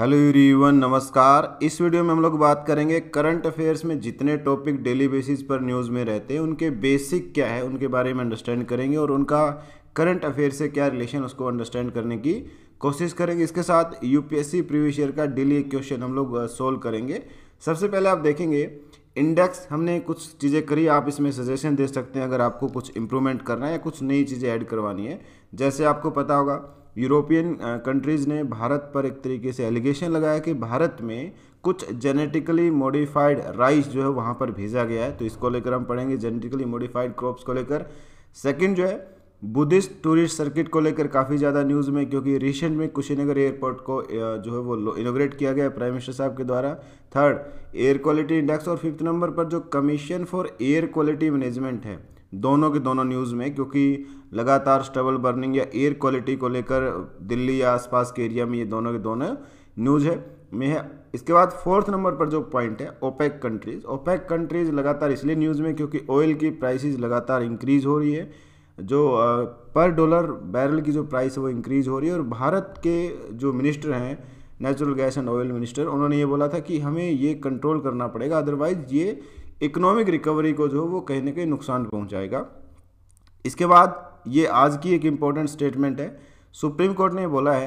hello everyone नमस्कार इस video में हम लोग बात करेंगे करंट अफेयर्स में जितने टॉपिक डेली बेसिस पर न्यूज़ में रहते हैं उनके बेसिक क्या है उनके बारे में अंडरस्टैंड करेंगे और उनका करंट अफेयर से क्या रिलेशन उसको अंडरस्टैंड करने की कोशिश करेंगे इसके साथ यूपीएससी प्रीवियस ईयर का डेली क्वेश्चन हम लोग सोल्व करेंगे सबसे पहले आप देखेंगे इंडेक्स हमने कुछ चीज़ें करी आप इसमें सजेशन दे सकते हैं अगर आपको कुछ इम्प्रूवमेंट करना है या कुछ नई चीज़ें ऐड करवानी है जैसे आपको पता होगा यूरोपियन कंट्रीज़ ने भारत पर एक तरीके से एलिगेशन लगाया कि भारत में कुछ जेनेटिकली मॉडिफाइड राइस जो है वहाँ पर भेजा गया है तो इसको लेकर हम पढ़ेंगे जेनेटिकली मॉडिफाइड क्रॉप्स को लेकर सेकंड जो है बुद्धिस्ट टूरिस्ट सर्किट को लेकर काफ़ी ज़्यादा न्यूज़ में क्योंकि रिसेंट में कुशीनगर एयरपोर्ट को जो है वो इनोग्रेट किया गया प्राइम मिनिस्टर साहब के द्वारा थर्ड एयर क्वालिटी इंडेक्स और फिफ्थ नंबर पर जो commission for air quality management है दोनों के दोनों न्यूज़ में क्योंकि लगातार स्टबल बर्निंग या एयर क्वालिटी को लेकर दिल्ली या आसपास के एरिया में ये दोनों के दोनों न्यूज़ है में है इसके बाद फोर्थ नंबर पर जो पॉइंट है ओपेक कंट्रीज़ ओपेक कंट्रीज़ लगातार इसलिए न्यूज़ में क्योंकि ऑयल की प्राइसेस लगातार इंक्रीज़ हो रही है जो पर डॉलर बैरल की जो प्राइस है वो इंक्रीज़ हो रही है और भारत के जो मिनिस्टर हैं natural gas and oil minister उन्होंने ये बोला था कि हमें ये कंट्रोल करना पड़ेगा अदरवाइज़ ये इकोनॉमिक रिकवरी को जो वो कहीं ना कहीं नुकसान पहुंचाएगा इसके बाद ये आज की एक इम्पॉर्टेंट स्टेटमेंट है सुप्रीम कोर्ट ने बोला है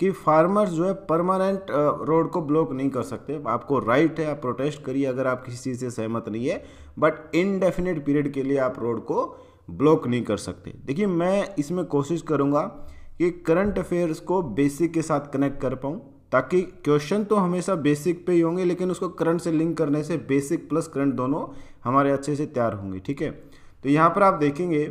कि फार्मर्स जो है परमानेंट रोड को ब्लॉक नहीं कर सकते आपको राइट है आप प्रोटेस्ट करिए अगर आप किसी चीज़ से सहमत नहीं है बट इनडेफिनेट पीरियड के लिए आप रोड को ब्लॉक नहीं कर सकते देखिए मैं इसमें कोशिश करूँगा कि करंट अफेयर्स को बेसिक के साथ कनेक्ट कर पाऊँ ताकि क्वेश्चन तो हमेशा बेसिक पे ही होंगे लेकिन उसको करंट से लिंक करने से बेसिक प्लस करंट दोनों हमारे अच्छे से तैयार होंगे ठीक है तो यहाँ पर आप देखेंगे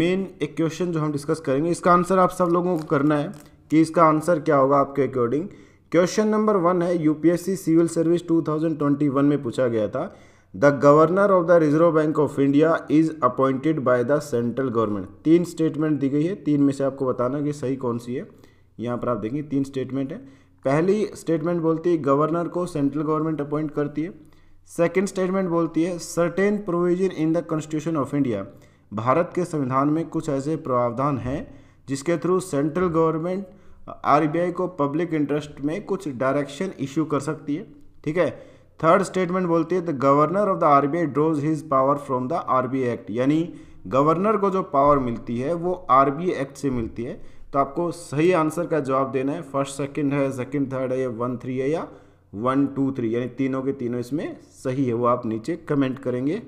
मेन एक क्वेश्चन जो हम डिस्कस करेंगे इसका आंसर आप सब लोगों को करना है कि इसका आंसर क्या होगा आपके अकॉर्डिंग क्वेश्चन नंबर वन है यूपीएससी सिविल सर्विस 2021 में पूछा गया था the governor of the Reserve Bank of India is appointed by the central government तीन स्टेटमेंट दी गई है तीन में से आपको बताना कि सही कौन सी है यहाँ पर आप देखेंगे तीन स्टेटमेंट है पहली स्टेटमेंट बोलती है गवर्नर को सेंट्रल गवर्नमेंट अपॉइंट करती है सेकंड स्टेटमेंट बोलती है certain provision in the constitution of India Bharat के संविधान में कुछ ऐसे प्रावधान हैं जिसके थ्रू सेंट्रल गवर्नमेंट आरबीआई को पब्लिक इंटरेस्ट में कुछ डायरेक्शन इश्यू कर सकती है ठीक है थर्ड स्टेटमेंट बोलती है the governor of the R draws his power from the R act यानी गवर्नर को जो पावर मिलती है वो आर एक्ट से मिलती है तो आपको सही आंसर का जवाब देना है फर्स्ट सेकंड है सेकंड थर्ड है या वन थ्री है या वन टू थ्री यानी तीनों के तीनों इसमें सही है वो आप नीचे कमेंट करेंगे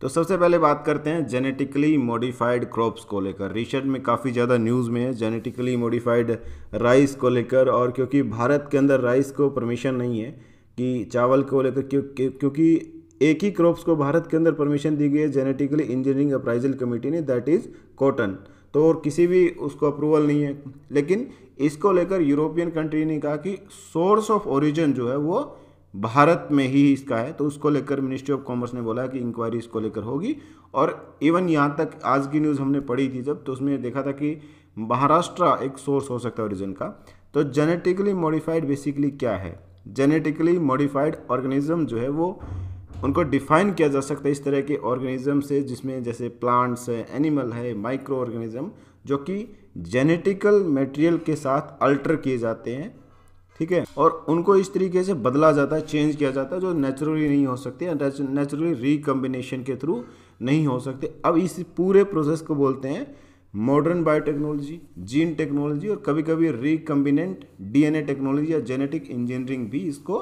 तो सबसे पहले बात करते हैं जेनेटिकली मॉडिफाइड क्रॉप्स को लेकर रिसेंट में काफ़ी ज़्यादा न्यूज़ में है जेनेटिकली मॉडिफाइड राइस को लेकर और क्योंकि भारत के अंदर राइस को परमिशन नहीं है कि चावल को लेकर क्यों, क्योंकि एक ही क्रॉप्स को भारत के अंदर परमिशन दी गई है जेनेटिकली इंजीनियरिंग अप्राइजल कमेटी ने दैट इज़ कॉटन तो और किसी भी उसको अप्रूवल नहीं है लेकिन इसको लेकर यूरोपियन कंट्री ने कहा कि सोर्स ऑफ ओरिजिन जो है वो भारत में ही इसका है तो उसको लेकर मिनिस्ट्री ऑफ कॉमर्स ने बोला कि इंक्वायरी इसको लेकर होगी और इवन यहाँ तक आज की न्यूज़ हमने पढ़ी थी जब तो उसमें देखा था कि महाराष्ट्र एक सोर्स हो सकता है ओरिजिन का तो जेनेटिकली मॉडिफाइड बेसिकली क्या है जेनेटिकली मॉडिफाइड ऑर्गेनिज्म जो है वो उनको डिफाइन किया जा सकता है इस तरह के ऑर्गेनिज्म से जिसमें जैसे प्लांट्स है एनिमल है माइक्रो ऑर्गेनिज्म जो कि जेनेटिकल मटेरियल के साथ अल्टर किए जाते हैं ठीक है और उनको इस तरीके से बदला जाता है चेंज किया जाता है जो नेचुरली नहीं हो सकते नेचुरली रिकम्बिनेशन के थ्रू नहीं हो सकते अब इस पूरे प्रोसेस को बोलते हैं मॉडर्न बायोटेक्नोलॉजी जीन टेक्नोलॉजी और कभी कभी रिकम्बिनेंट डीएनए टेक्नोलॉजी या जेनेटिक इंजीनियरिंग भी इसको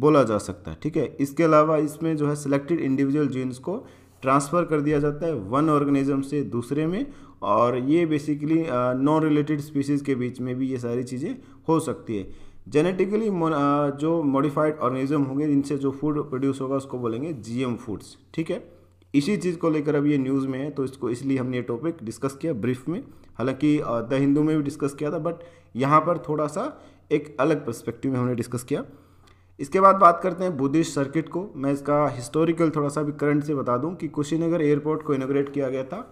बोला जा सकता है ठीक है इसके अलावा इसमें जो है सिलेक्टेड इंडिविजुअल जीन्स को ट्रांसफ़र कर दिया जाता है वन ऑर्गेनिज्म से दूसरे में और ये बेसिकली नॉन रिलेटेड स्पीसीज़ के बीच में भी ये सारी चीज़ें हो सकती है जेनेटिकली uh, जो मॉडिफाइड ऑर्गेनिज्म होंगे इनसे जो फूड प्रोड्यूस होगा उसको बोलेंगे जीएम फूड्स ठीक है इसी चीज़ को लेकर अब ये न्यूज़ में है तो इसको इसलिए हमने ये टॉपिक डिस्कस किया ब्रीफ में हालांकि uh, द हिंदू में भी डिस्कस किया था बट यहाँ पर थोड़ा सा एक अलग पर्सपेक्टिव में हमने डिस्कस किया इसके बाद बात करते हैं बुद्धिस्ट सर्किट को मैं इसका हिस्टोरिकल थोड़ा सा भी करंट से बता दूं कि कुशीनगर एयरपोर्ट को इनोग्रेट किया गया था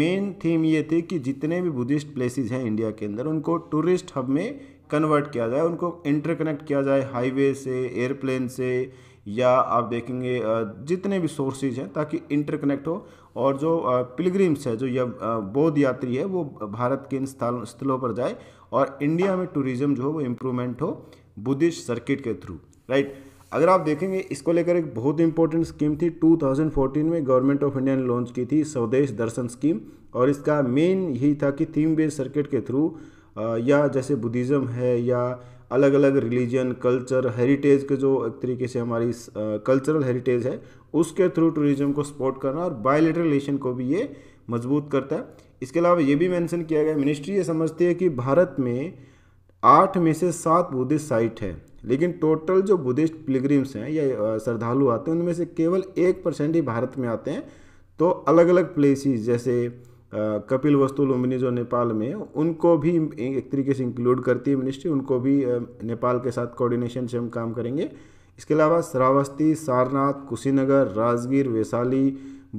मेन थीम ये थी कि जितने भी बुद्धिस्ट प्लेसेस हैं इंडिया के अंदर उनको टूरिस्ट हब में कन्वर्ट किया जाए उनको इंटरकनेक्ट किया जाए हाईवे से एयरप्लेन से या आप देखेंगे जितने भी सोर्सेज हैं ताकि इंटरकनेक्ट हो और जो पिलग्रीम्स है जो या बौद्ध यात्री है वो भारत के इन स्थलों पर जाए और इंडिया में टूरिज़्म जो हो वो इम्प्रूवमेंट हो बुद्धिस्ट सर्किट के थ्रू राइट अगर आप देखेंगे इसको लेकर एक बहुत इंपॉर्टेंट स्कीम थी 2014 में गवर्नमेंट ऑफ इंडिया ने लॉन्च की थी स्वदेश दर्शन स्कीम और इसका मेन यही था कि थीम बेस्ड सर्किट के थ्रू या जैसे बुद्धिज़्म है या अलग अलग रिलीजन कल्चर हेरिटेज के जो एक तरीके से हमारी कल्चरल हेरिटेज है उसके थ्रू टूरिज्म को सपोर्ट करना और बायोलेटर रिलेशन को भी ये मजबूत करता है इसके अलावा ये भी मैंसन किया गया मिनिस्ट्री ये समझती है कि भारत में आठ में से सात बुद्धिस्ट साइट है लेकिन टोटल जो बुद्धिस्ट पिलग्रिम्स हैं या श्रद्धालु आते हैं उनमें से केवल एक परसेंट ही भारत में आते हैं तो अलग अलग प्लेसिस जैसे कपिल वस्तु लुम्बिनी जो नेपाल में उनको भी एक तरीके से इंक्लूड करती है मिनिस्ट्री उनको भी नेपाल के साथ कोऑर्डिनेशन से हम काम करेंगे इसके अलावा श्रावस्ती सारनाथ कुशीनगर राजगीर वैशाली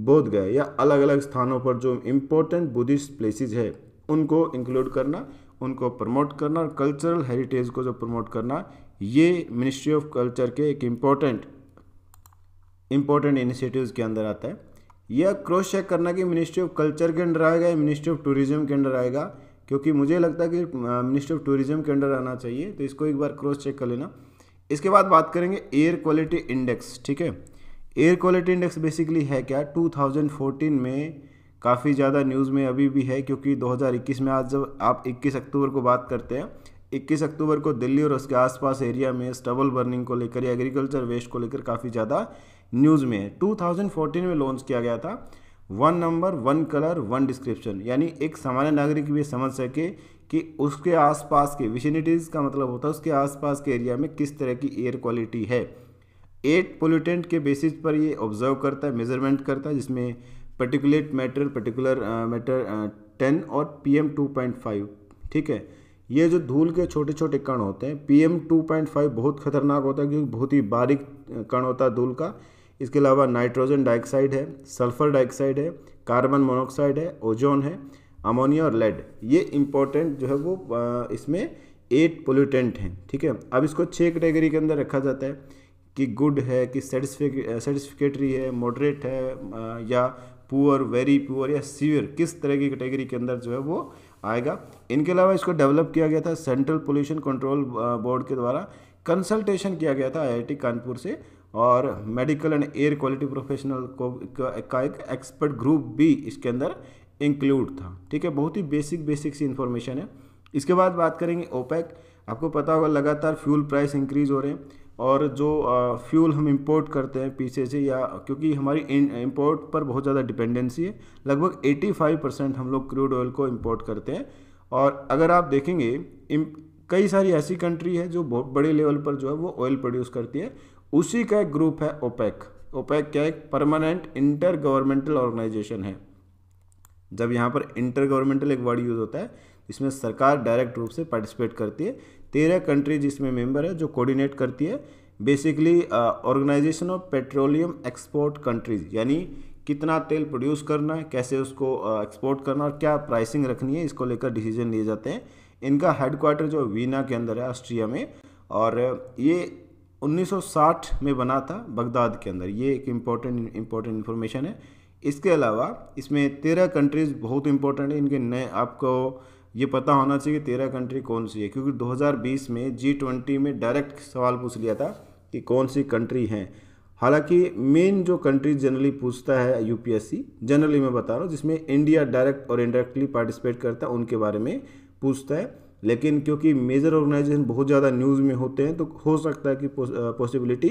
बोधगया या अलग अलग स्थानों पर जो इम्पोर्टेंट बुद्धिस्ट प्लेसेस है उनको इंक्लूड करना उनको प्रमोट करना और कल्चरल हेरिटेज को जो प्रमोट करना ये मिनिस्ट्री ऑफ कल्चर के एक इम्पॉर्टेंट इम्पॉर्टेंट इनिशिएटिव्स के अंदर आता है यह क्रॉस चेक करना कि मिनिस्ट्री ऑफ कल्चर के अंडर आएगा या मिनिस्ट्री ऑफ टूरिज्म के अंडर आएगा क्योंकि मुझे लगता है कि मिनिस्ट्री ऑफ टूरिज्म के अंडर आना चाहिए तो इसको एक बार क्रॉस चेक कर लेना इसके बाद बात करेंगे एयर क्वालिटी इंडेक्स ठीक है एयर क्वालिटी इंडेक्स बेसिकली है क्या 2014 में काफ़ी ज़्यादा न्यूज़ में अभी भी है क्योंकि 2021 में आज जब आप 21 अक्टूबर को बात करते हैं 21 अक्टूबर को दिल्ली और उसके आसपास एरिया में स्टबल बर्निंग को लेकर या एग्रीकल्चर वेस्ट को लेकर काफ़ी ज़्यादा न्यूज़ में है 2014 में लॉन्च किया गया था one number one colour one description यानी एक सामान्य नागरिक भी समझ सके कि उसके आसपास के विशिनिटीज़ का मतलब होता है उसके आसपास के एरिया में किस तरह की एयर क्वालिटी है एट पोल्यूटेंट के बेसिस पर ये ऑब्जर्व करता है मेजरमेंट करता है जिसमें particulate matter particular matter ten और P M two point five ठीक है ये जो धूल के छोटे छोटे कण होते हैं P M two point five बहुत खतरनाक होता है क्योंकि बहुत ही बारीक कण होता है धूल का इसके अलावा नाइट्रोजन डाइऑक्साइड है सल्फर डाइऑक्साइड है कार्बन मोनोक्साइड है ओजोन है अमोनिया और लेड ये इंपॉर्टेंट जो है वो इसमें एट पोल्यूटेंट हैं ठीक है अब इसको छः कैटेगरी के अंदर रखा जाता है कि गुड है कि सेटिस्फिकेटरी है मॉडरेट है या पुअर वेरी पुअर या सीवियर किस तरह की कैटेगरी के अंदर जो है वो आएगा इनके अलावा इसको डेवलप किया गया था सेंट्रल पोल्यूशन कंट्रोल बोर्ड के द्वारा कंसल्टेशन किया गया था आईआईटी कानपुर से और medical and air quality professional को का एक एक्सपर्ट ग्रुप भी इसके अंदर इंक्लूड था ठीक है बहुत ही बेसिक बेसिक सी इन्फॉर्मेशन है इसके बाद बात करेंगे ओपेक आपको पता होगा लगातार फ्यूल प्राइस इंक्रीज हो रहे हैं और जो फ्यूल हम इंपोर्ट करते हैं पीछे से या क्योंकि हमारी इंपोर्ट पर बहुत ज़्यादा डिपेंडेंसी है लगभग 85 परसेंट हम लोग क्रूड ऑयल को इंपोर्ट करते हैं और अगर आप देखेंगे कई सारी ऐसी कंट्री है जो बहुत बड़े लेवल पर जो है वो ऑयल प्रोड्यूस करती है उसी का एक ग्रुप है ओपेक ओपेक क्या एक परमानेंट इंटर गवर्नमेंटल ऑर्गेनाइजेशन है जब यहाँ पर इंटर गवर्नमेंटल एक वर्ड यूज़ होता है इसमें सरकार डायरेक्ट रूप से पार्टिसिपेट करती है तेरह कंट्रीज इसमें मेंबर है जो कोऑर्डिनेट करती है basically organization of petroleum export countries यानी कितना तेल प्रोड्यूस करना है कैसे उसको एक्सपोर्ट uh, करना और क्या प्राइसिंग रखनी है इसको लेकर डिसीजन लिए जाते हैं इनका हेडक्वार्टर जो वीना के अंदर है ऑस्ट्रिया में और uh, ये 1960 में बना था बगदाद के अंदर ये एक इम्पोर्टेंट इम्पोर्टेंट इन्फॉर्मेशन है इसके अलावा इसमें तेरह कंट्रीज़ बहुत इंपॉर्टेंट है इनके नए आपको ये पता होना चाहिए कि तेरह कंट्री कौन सी है क्योंकि 2020 में जी ट्वेंटी में डायरेक्ट सवाल पूछ लिया था कि कौन सी कंट्री हैं हालांकि मेन जो कंट्री जनरली पूछता है यूपीएससी जनरली मैं बता रहा हूँ जिसमें इंडिया डायरेक्ट और इनडायरेक्टली पार्टिसिपेट करता है उनके बारे में पूछता है लेकिन क्योंकि मेजर ऑर्गेनाइजेशन बहुत ज़्यादा न्यूज़ में होते हैं तो हो सकता है कि पॉसिबिलिटी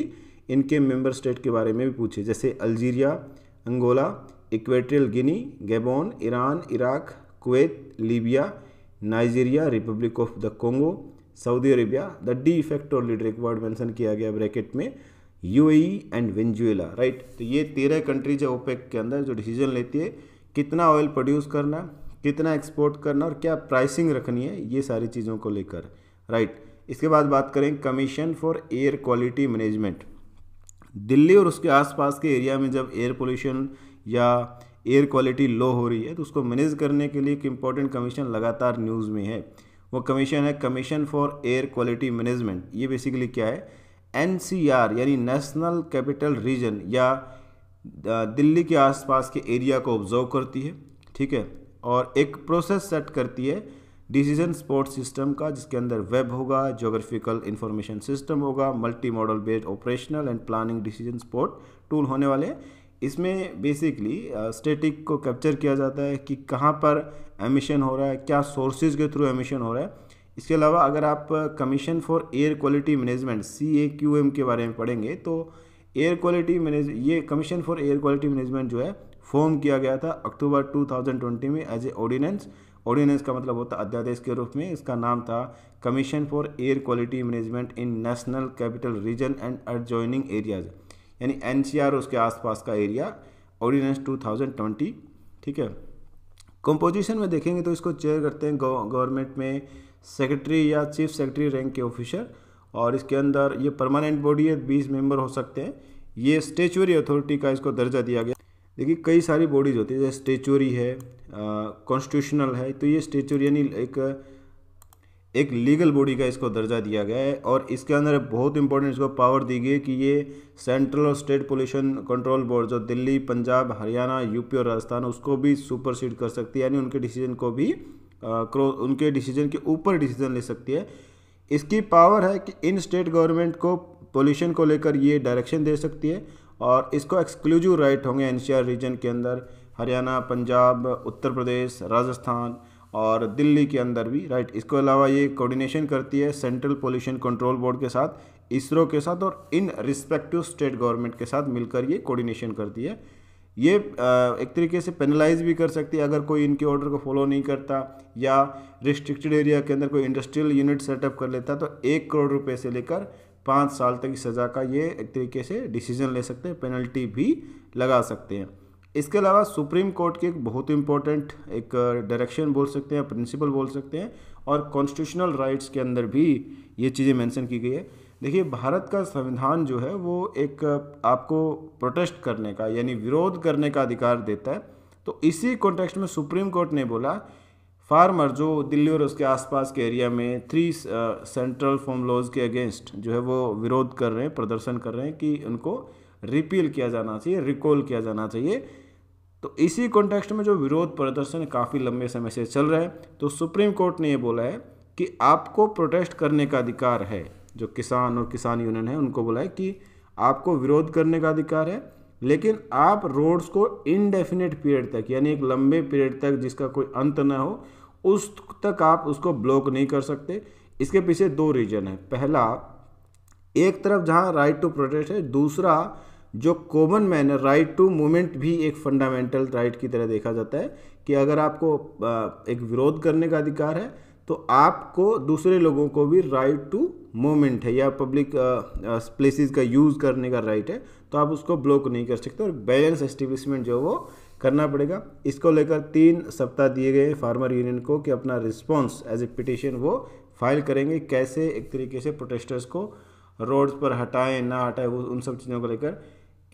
इनके मेंबर स्टेट के बारे में भी पूछे जैसे Algeria Angola Equatorial Guinea Gabon Iran Iraq Kuwait Libya Nigeria Republic of the Congo Saudi Arabia the de facto और लीडर एक वर्ड मैंसन किया गया ब्रैकेट में यूएई एंड वेंजुएला राइट तो ये तेरह कंट्रीज है ओपेक के अंदर जो डिसीजन लेती है कितना ऑयल प्रोड्यूस करना कितना एक्सपोर्ट करना और क्या प्राइसिंग रखनी है ये सारी चीज़ों को लेकर राइट इसके बाद बात करें commission for air quality management Delhi और उसके आसपास के एरिया में जब एयर पोल्यूशन या एयर क्वालिटी लो हो रही है तो उसको मैनेज करने के लिए एक इम्पॉर्टेंट कमीशन लगातार न्यूज़ में है वो कमीशन है commission for air quality management ये बेसिकली क्या है एन यानी नेशनल कैपिटल रीजन या दिल्ली के आसपास के एरिया को ऑब्जर्व करती है ठीक है और एक प्रोसेस सेट करती है डिसीजन स्पोर्ट सिस्टम का जिसके अंदर वेब होगा जोग्राफिकल इंफॉर्मेशन सिस्टम होगा multi model based operational and planning decision support tool होने वाले इसमें बेसिकली स्टेटिक uh, को कैप्चर किया जाता है कि कहाँ पर एमिशन हो रहा है क्या सोर्सेज के थ्रू एमिशन हो रहा है इसके अलावा अगर आप commission for air quality management C A Q M के बारे में पढ़ेंगे तो एयर क्वालिटी मैनेज ये commission for air quality management जो है फॉर्म किया गया था अक्टूबर 2020 में एज ए ऑर्डिनेंस ऑर्डिनेंस का मतलब होता अध्यादेश के रूप में इसका नाम था commission for air quality management in national capital region and adjoining areas यानी एन उसके आसपास का एरिया ऑर्डिनेंस 2020 ठीक है कंपोजिशन में देखेंगे तो इसको चेयर करते हैं गवर्नमेंट में सेक्रेटरी या चीफ सेक्रेटरी रैंक के ऑफिसर और इसके अंदर ये परमानेंट बॉडी है बीस मेंबर हो सकते हैं ये स्टेचुरी अथॉरिटी का इसको दर्जा दिया गया देखिए कई सारी बॉडीज होती है जैसे स्टेचुरी है कॉन्स्टिट्यूशनल है तो ये स्टेचुरी यानी एक एक लीगल बॉडी का इसको दर्जा दिया गया है और इसके अंदर बहुत इंपॉर्टेंट इसको पावर दी गई है कि ये सेंट्रल और स्टेट पोल्यूशन कंट्रोल बोर्ड जो दिल्ली पंजाब हरियाणा यूपी और राजस्थान उसको भी सुपरसीड कर सकती है यानी उनके डिसीजन को भी आ, उनके डिसीजन के ऊपर डिसीजन ले सकती है इसकी पावर है कि इन स्टेट गवर्नमेंट को पोल्यूशन को लेकर ये डायरेक्शन दे सकती है और इसको एक्सक्लूसिव राइट होंगे एन रीजन के अंदर हरियाणा पंजाब उत्तर प्रदेश राजस्थान और दिल्ली के अंदर भी राइट इसके अलावा ये कोऑर्डिनेशन करती है सेंट्रल पोल्यूशन कंट्रोल बोर्ड के साथ इसरो के साथ और इन रिस्पेक्टिव स्टेट गवर्नमेंट के साथ मिलकर ये कोऑर्डिनेशन करती है ये एक तरीके से पेनलाइज भी कर सकती है अगर कोई इनके ऑर्डर को फॉलो नहीं करता या रिस्ट्रिक्टेड एरिया के अंदर कोई इंडस्ट्रियल यूनिट सेटअप कर लेता तो एक करोड़ रुपये से लेकर पाँच साल तक की सज़ा का ये एक तरीके से डिसीजन ले सकते हैं पेनल्टी भी लगा सकते हैं इसके अलावा सुप्रीम कोर्ट की एक बहुत इंपॉर्टेंट एक डायरेक्शन uh, बोल सकते हैं प्रिंसिपल बोल सकते हैं और कॉन्स्टिट्यूशनल राइट्स के अंदर भी ये चीज़ें मेंशन की गई है देखिए भारत का संविधान जो है वो एक uh, आपको प्रोटेस्ट करने का यानी विरोध करने का अधिकार देता है तो इसी कॉन्टेक्स्ट में सुप्रीम कोर्ट ने बोला फार्मर जो दिल्ली और उसके आसपास के एरिया में थ्री सेंट्रल फॉर्म लॉज के अगेंस्ट जो है वो विरोध कर रहे हैं प्रदर्शन कर रहे हैं कि उनको रिपील किया जाना चाहिए रिकॉल किया जाना चाहिए तो इसी कॉन्टेक्स्ट में जो विरोध प्रदर्शन काफ़ी लंबे समय से चल रहे हैं तो सुप्रीम कोर्ट ने ये बोला है कि आपको प्रोटेस्ट करने का अधिकार है जो किसान और किसान यूनियन है उनको बोला है कि आपको विरोध करने का अधिकार है लेकिन आप रोड्स को इनडेफिनेट पीरियड तक यानी एक लंबे पीरियड तक जिसका कोई अंत ना हो उस तक आप उसको ब्लॉक नहीं कर सकते इसके पीछे दो रीज़न है पहला एक तरफ जहाँ राइट टू प्रोटेस्ट है दूसरा जो कॉमन है राइट टू मूवमेंट भी एक फंडामेंटल राइट की तरह देखा जाता है कि अगर आपको एक विरोध करने का अधिकार है तो आपको दूसरे लोगों को भी राइट टू मूवमेंट है या पब्लिक प्लेसेस का यूज़ करने का राइट है तो आप उसको ब्लॉक नहीं कर सकते और बैलेंस एस्टेब्लिशमेंट जो वो करना पड़ेगा इसको लेकर तीन सप्ताह दिए गए फार्मर यूनियन को कि अपना रिस्पॉन्स एज ए पिटिशन वो फाइल करेंगे कैसे एक तरीके से प्रोटेस्टर्स को रोड्स पर हटाएं ना हटाएं वो उन सब चीज़ों को लेकर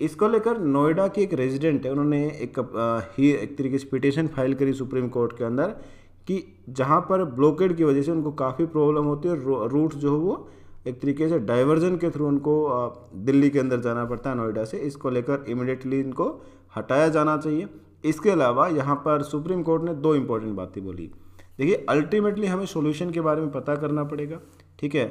इसको लेकर नोएडा के एक रेजिडेंट है उन्होंने एक ही एक तरीके से पिटिशन फाइल करी सुप्रीम कोर्ट के अंदर कि जहाँ पर ब्लॉकेड की वजह से उनको काफ़ी प्रॉब्लम होती है रूट जो है वो एक तरीके से डाइवर्जन के थ्रू उनको दिल्ली के अंदर जाना पड़ता है नोएडा से इसको लेकर इमिडिएटली इनको हटाया जाना चाहिए इसके अलावा यहाँ पर सुप्रीम कोर्ट ने दो इम्पोर्टेंट बातें बोली देखिए अल्टीमेटली हमें सोल्यूशन के बारे में पता करना पड़ेगा ठीक है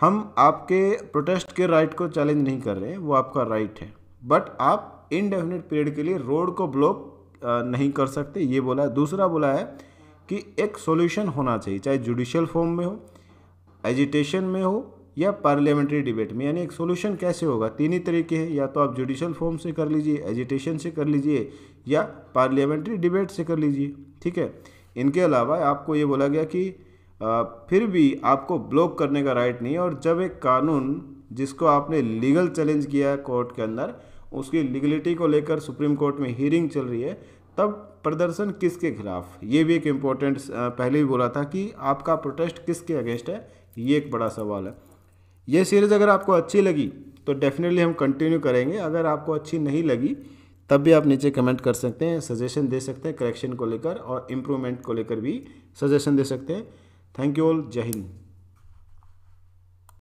हम आपके प्रोटेस्ट के राइट को चैलेंज नहीं कर रहे हैं वो आपका राइट है बट आप इनडेफिनेट पीरियड के लिए रोड को ब्लॉक नहीं कर सकते ये बोला है दूसरा बोला है कि एक सॉल्यूशन होना चाहिए चाहे जुडिशियल फॉर्म में हो एजिटेशन में हो या पार्लियामेंट्री डिबेट में यानी एक सॉल्यूशन कैसे होगा तीन ही तरीके हैं या तो आप जुडिशल फॉर्म से कर लीजिए एजिटेशन से कर लीजिए या पार्लियामेंट्री डिबेट से कर लीजिए ठीक है इनके अलावा आपको ये बोला गया कि आ, फिर भी आपको ब्लॉक करने का राइट नहीं है और जब एक कानून जिसको आपने लीगल चैलेंज किया है कोर्ट के अंदर उसकी लीगलिटी को लेकर सुप्रीम कोर्ट में हियरिंग चल रही है तब प्रदर्शन किसके खिलाफ ये भी एक इम्पोर्टेंट पहले भी बोला था कि आपका प्रोटेस्ट किसके अगेंस्ट है ये एक बड़ा सवाल है ये सीरीज़ अगर आपको अच्छी लगी तो डेफिनेटली हम कंटिन्यू करेंगे अगर आपको अच्छी नहीं लगी तब भी आप नीचे कमेंट कर सकते हैं सजेशन दे सकते हैं करेक्शन को लेकर और इम्प्रूवमेंट को लेकर भी सजेशन दे सकते हैं थैंक यू ऑल जय हिंद